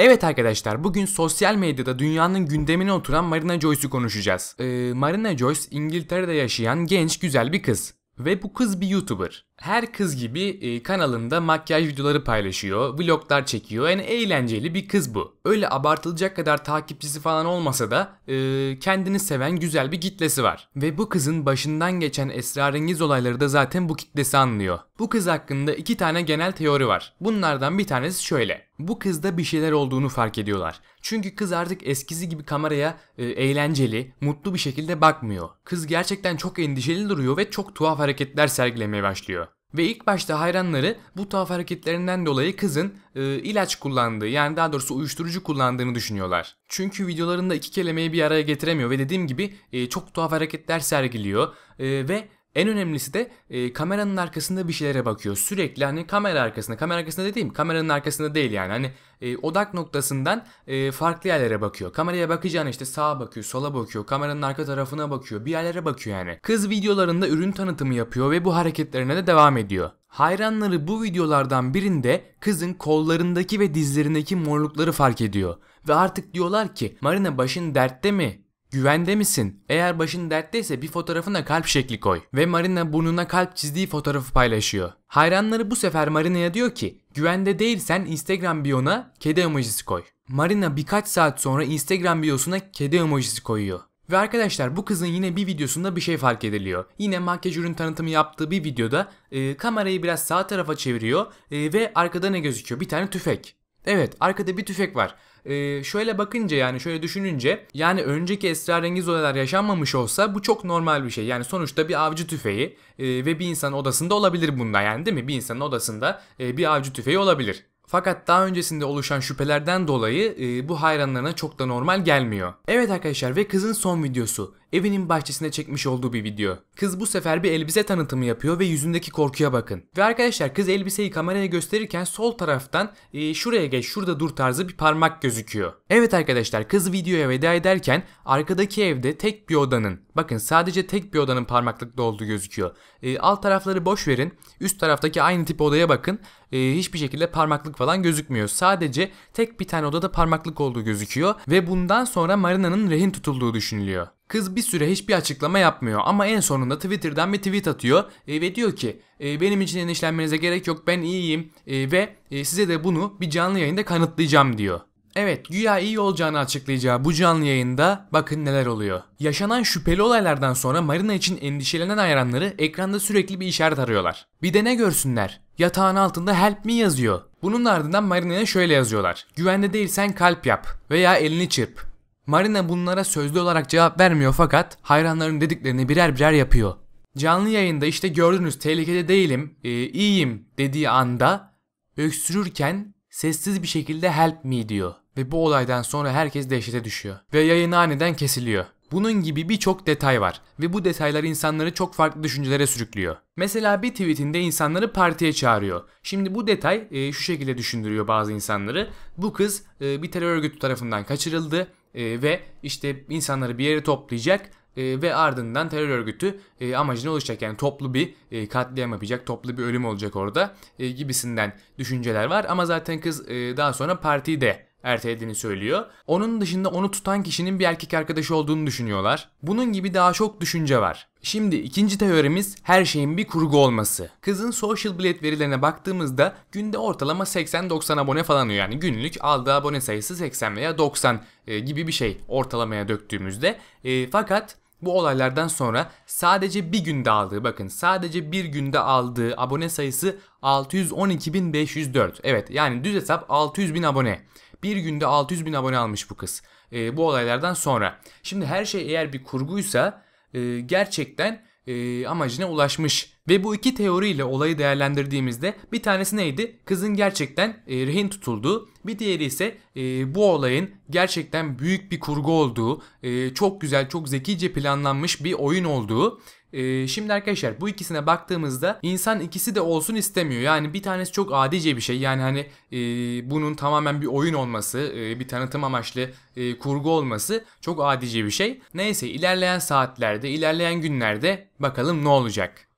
Evet arkadaşlar bugün sosyal medyada dünyanın gündemine oturan Marina Joyce'u konuşacağız. Ee, Marina Joyce İngiltere'de yaşayan genç güzel bir kız. Ve bu kız bir YouTuber. Her kız gibi e, kanalında makyaj videoları paylaşıyor, vloglar çekiyor. Yani eğlenceli bir kız bu. Öyle abartılacak kadar takipçisi falan olmasa da e, kendini seven güzel bir kitlesi var. Ve bu kızın başından geçen esrarengiz olayları da zaten bu kitlesi anlıyor. Bu kız hakkında iki tane genel teori var. Bunlardan bir tanesi şöyle. Bu kızda bir şeyler olduğunu fark ediyorlar. Çünkü kız artık eskisi gibi kameraya e, eğlenceli, mutlu bir şekilde bakmıyor. Kız gerçekten çok endişeli duruyor ve çok tuhaf hareketler sergilemeye başlıyor. Ve ilk başta hayranları bu tuhaf hareketlerinden dolayı kızın e, ilaç kullandığı yani daha doğrusu uyuşturucu kullandığını düşünüyorlar. Çünkü videolarında iki kelimeyi bir araya getiremiyor ve dediğim gibi e, çok tuhaf hareketler sergiliyor e, ve en önemlisi de e, kameranın arkasında bir şeylere bakıyor. Sürekli hani kamera arkasında, kamera arkasında dediğim kameranın arkasında değil yani. Hani e, odak noktasından e, farklı yerlere bakıyor. Kameraya bakacağını işte sağa bakıyor, sola bakıyor, kameranın arka tarafına bakıyor, bir yerlere bakıyor yani. Kız videolarında ürün tanıtımı yapıyor ve bu hareketlerine de devam ediyor. Hayranları bu videolardan birinde kızın kollarındaki ve dizlerindeki morlukları fark ediyor. Ve artık diyorlar ki Marina başın dertte mi? Güvende misin? Eğer başın dertteyse bir fotoğrafına kalp şekli koy. Ve Marina burnuna kalp çizdiği fotoğrafı paylaşıyor. Hayranları bu sefer Marina'ya diyor ki güvende değilsen Instagram biyona kedi emojisi koy. Marina birkaç saat sonra Instagram biyosuna kedi emojisi koyuyor. Ve arkadaşlar bu kızın yine bir videosunda bir şey fark ediliyor. Yine makyaj ürün tanıtımı yaptığı bir videoda e, kamerayı biraz sağ tarafa çeviriyor e, ve arkada ne gözüküyor? Bir tane tüfek. Evet arkada bir tüfek var. Ee, şöyle bakınca yani şöyle düşününce yani önceki esrarengiz olaylar yaşanmamış olsa bu çok normal bir şey. Yani sonuçta bir avcı tüfeği e, ve bir insanın odasında olabilir bunda yani değil mi? Bir insanın odasında e, bir avcı tüfeği olabilir. Fakat daha öncesinde oluşan şüphelerden dolayı e, bu hayranlarına çok da normal gelmiyor. Evet arkadaşlar ve kızın son videosu evinin bahçesine çekmiş olduğu bir video. Kız bu sefer bir elbise tanıtımı yapıyor ve yüzündeki korkuya bakın. Ve arkadaşlar kız elbiseyi kameraya gösterirken sol taraftan e, şuraya geç şurada dur tarzı bir parmak gözüküyor. Evet arkadaşlar kız videoya veda ederken arkadaki evde tek bir odanın bakın sadece tek bir odanın parmaklıkta olduğu gözüküyor. E, alt tarafları boş verin üst taraftaki aynı tip odaya bakın e, hiçbir şekilde parmaklık falan gözükmüyor. Sadece tek bir tane odada parmaklık olduğu gözüküyor ve bundan sonra Marina'nın rehin tutulduğu düşünülüyor. Kız bir süre hiçbir açıklama yapmıyor ama en sonunda Twitter'dan bir tweet atıyor e, ve diyor ki e, benim için endişelenmenize gerek yok ben iyiyim e, ve size de bunu bir canlı yayında kanıtlayacağım diyor. Evet güya iyi olacağını açıklayacağı bu canlı yayında bakın neler oluyor. Yaşanan şüpheli olaylardan sonra Marina için endişelenen hayranları ekranda sürekli bir işaret arıyorlar. Bir de ne görsünler? Yatağın altında help me yazıyor. Bunun ardından Marina'ya şöyle yazıyorlar. Güvende değilsen kalp yap veya elini çırp. Marina bunlara sözlü olarak cevap vermiyor fakat hayranların dediklerini birer birer yapıyor. Canlı yayında işte gördünüz tehlikede değilim, e, iyiyim dediği anda öksürürken sessiz bir şekilde help me diyor. Ve bu olaydan sonra herkes dehşete düşüyor. Ve yayın aniden kesiliyor. Bunun gibi birçok detay var ve bu detaylar insanları çok farklı düşüncelere sürüklüyor. Mesela bir tweetinde insanları partiye çağırıyor. Şimdi bu detay e, şu şekilde düşündürüyor bazı insanları. Bu kız e, bir terör örgütü tarafından kaçırıldı e, ve işte insanları bir yere toplayacak e, ve ardından terör örgütü e, amacına ulaşacak. Yani toplu bir e, katliam yapacak, toplu bir ölüm olacak orada e, gibisinden düşünceler var. Ama zaten kız e, daha sonra partiyi de ertelediğini söylüyor. Onun dışında onu tutan kişinin bir erkek arkadaşı olduğunu düşünüyorlar. Bunun gibi daha çok düşünce var. Şimdi ikinci teorimiz her şeyin bir kurgu olması. Kızın social bilet verilerine baktığımızda günde ortalama 80-90 abone falan oluyor. Yani günlük aldığı abone sayısı 80 veya 90 e, gibi bir şey ortalamaya döktüğümüzde. E, fakat bu olaylardan sonra sadece bir günde aldığı bakın sadece bir günde aldığı abone sayısı 612.504. Evet yani düz hesap 600.000 abone. Bir günde 600.000 abone almış bu kız. E, bu olaylardan sonra. Şimdi her şey eğer bir kurguysa e, gerçekten e, amacına ulaşmış. Ve bu iki teoriyle olayı değerlendirdiğimizde bir tanesi neydi? Kızın gerçekten e, rehin tutulduğu, bir diğeri ise e, bu olayın gerçekten büyük bir kurgu olduğu, e, çok güzel, çok zekice planlanmış bir oyun olduğu ee, şimdi arkadaşlar bu ikisine baktığımızda insan ikisi de olsun istemiyor. Yani bir tanesi çok adice bir şey. Yani hani e, bunun tamamen bir oyun olması, e, bir tanıtım amaçlı e, kurgu olması çok adice bir şey. Neyse ilerleyen saatlerde, ilerleyen günlerde bakalım ne olacak.